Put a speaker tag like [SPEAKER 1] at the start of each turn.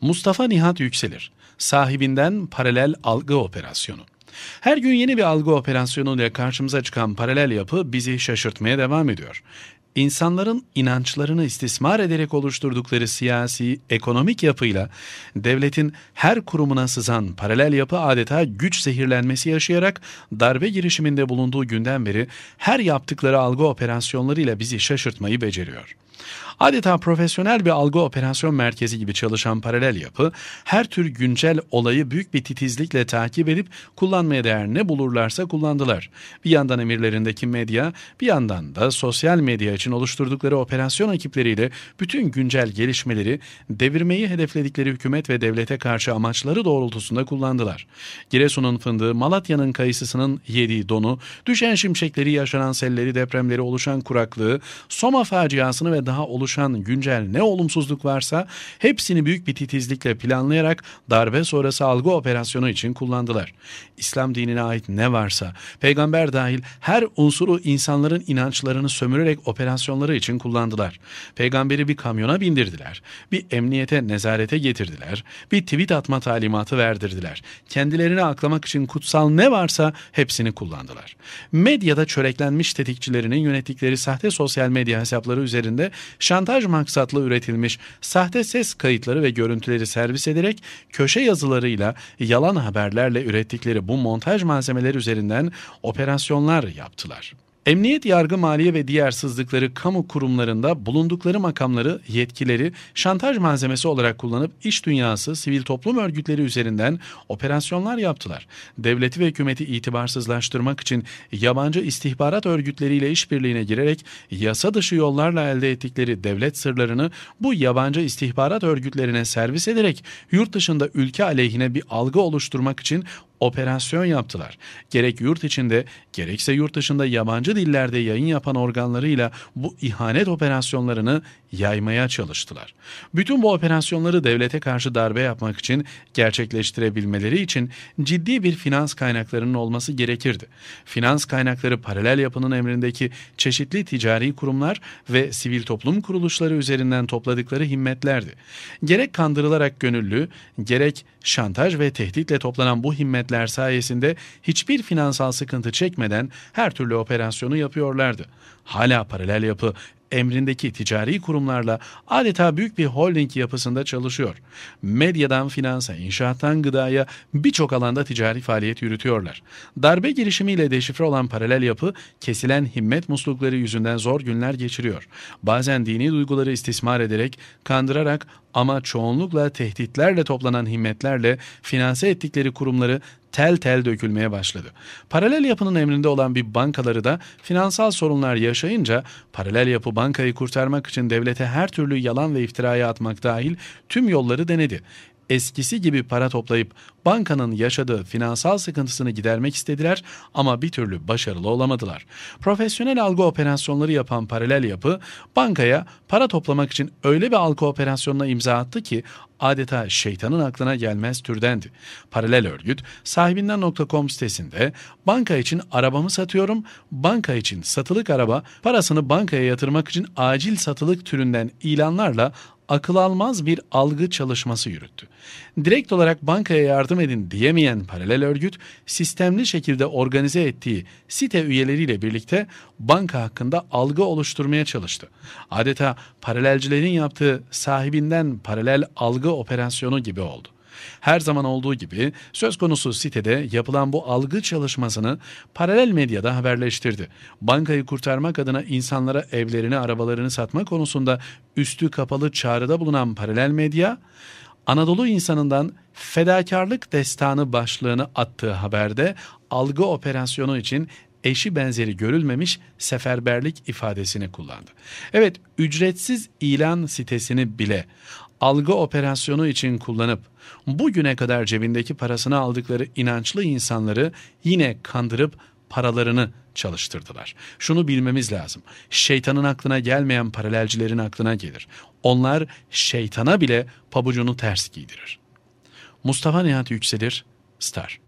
[SPEAKER 1] Mustafa Nihat Yükselir, sahibinden paralel algı operasyonu. Her gün yeni bir algı operasyonuyla karşımıza çıkan paralel yapı bizi şaşırtmaya devam ediyor insanların inançlarını istismar ederek oluşturdukları siyasi, ekonomik yapıyla devletin her kurumuna sızan paralel yapı adeta güç zehirlenmesi yaşayarak darbe girişiminde bulunduğu günden beri her yaptıkları algı operasyonlarıyla bizi şaşırtmayı beceriyor. Adeta profesyonel bir algı operasyon merkezi gibi çalışan paralel yapı, her tür güncel olayı büyük bir titizlikle takip edip kullanmaya değer ne bulurlarsa kullandılar. Bir yandan emirlerindeki medya, bir yandan da sosyal medya için için oluşturdukları operasyon ekipleriyle bütün güncel gelişmeleri devirmeyi hedefledikleri hükümet ve devlete karşı amaçları doğrultusunda kullandılar. Giresun'un fındığı, Malatya'nın kayısısının yediği donu, düşen şimşekleri, yaşanan selleri, depremleri, oluşan kuraklığı, Soma faciasını ve daha oluşan güncel ne olumsuzluk varsa hepsini büyük bir titizlikle planlayarak darbe sonrası algı operasyonu için kullandılar. İslam dinine ait ne varsa, peygamber dahil her unsuru insanların inançlarını sömürerek operasyon operasyonları için kullandılar. Peygamberi bir kamyona bindirdiler. Bir emniyete nezarete getirdiler. Bir tweet atma talimatı verdirdiler. Kendilerini aklamak için kutsal ne varsa hepsini kullandılar. Medyada çöreklenmiş tetikçilerinin yönettikleri sahte sosyal medya hesapları üzerinde şantaj maksatlı üretilmiş sahte ses kayıtları ve görüntüleri servis ederek köşe yazılarıyla yalan haberlerle ürettikleri bu montaj malzemeleri üzerinden operasyonlar yaptılar. Emniyet, yargı, maliye ve diğer sızdıkları kamu kurumlarında bulundukları makamları, yetkileri şantaj malzemesi olarak kullanıp iş dünyası, sivil toplum örgütleri üzerinden operasyonlar yaptılar. Devleti ve hükümeti itibarsızlaştırmak için yabancı istihbarat örgütleriyle işbirliğine girerek yasa dışı yollarla elde ettikleri devlet sırlarını bu yabancı istihbarat örgütlerine servis ederek yurt dışında ülke aleyhine bir algı oluşturmak için operasyon yaptılar. Gerek yurt içinde gerekse yurt dışında yabancı dillerde yayın yapan organlarıyla bu ihanet operasyonlarını yaymaya çalıştılar. Bütün bu operasyonları devlete karşı darbe yapmak için gerçekleştirebilmeleri için ciddi bir finans kaynaklarının olması gerekirdi. Finans kaynakları paralel yapının emrindeki çeşitli ticari kurumlar ve sivil toplum kuruluşları üzerinden topladıkları himmetlerdi. Gerek kandırılarak gönüllü, gerek şantaj ve tehditle toplanan bu himmet hizmetler sayesinde hiçbir finansal sıkıntı çekmeden her türlü operasyonu yapıyorlardı. Hala paralel yapı emrindeki ticari kurumlarla adeta büyük bir holding yapısında çalışıyor. Medyadan finansa, inşaattan gıdaya birçok alanda ticari faaliyet yürütüyorlar. Darbe girişimiyle deşifre olan paralel yapı kesilen himmet muslukları yüzünden zor günler geçiriyor. Bazen dini duyguları istismar ederek, kandırarak ama çoğunlukla tehditlerle toplanan himmetlerle finanse ettikleri kurumları tel tel dökülmeye başladı. Paralel yapının emrinde olan bir bankaları da finansal sorunlar yaşayınca paralel yapı bankayı kurtarmak için devlete her türlü yalan ve iftiraya atmak dahil tüm yolları denedi eskisi gibi para toplayıp bankanın yaşadığı finansal sıkıntısını gidermek istediler ama bir türlü başarılı olamadılar. Profesyonel algı operasyonları yapan paralel yapı bankaya para toplamak için öyle bir algı operasyonuna imza attı ki adeta şeytanın aklına gelmez türdendi. Paralel örgüt sahibinden.com sitesinde banka için arabamı satıyorum, banka için satılık araba, parasını bankaya yatırmak için acil satılık türünden ilanlarla akıl almaz bir algı çalışması yürüttü. Direkt olarak bankaya yardım edin diyemeyen paralel örgüt, sistemli şekilde organize ettiği site üyeleriyle birlikte banka hakkında algı oluşturmaya çalıştı. Adeta paralelcilerin yaptığı sahibinden paralel algı algı operasyonu gibi oldu. Her zaman olduğu gibi söz konusu sitede yapılan bu algı çalışmasını paralel medyada haberleştirdi. Bankayı kurtarmak adına insanlara evlerini, arabalarını satma konusunda üstü kapalı çağrıda bulunan paralel medya, Anadolu insanından fedakarlık destanı başlığını attığı haberde algı operasyonu için eşi benzeri görülmemiş seferberlik ifadesini kullandı. Evet, ücretsiz ilan sitesini bile algı operasyonu için kullanıp bugüne kadar cebindeki parasını aldıkları inançlı insanları yine kandırıp paralarını çalıştırdılar. Şunu bilmemiz lazım. Şeytanın aklına gelmeyen paralelcilerin aklına gelir. Onlar şeytana bile pabucunu ters giydirir. Mustafa Nihat Yükselir, Star.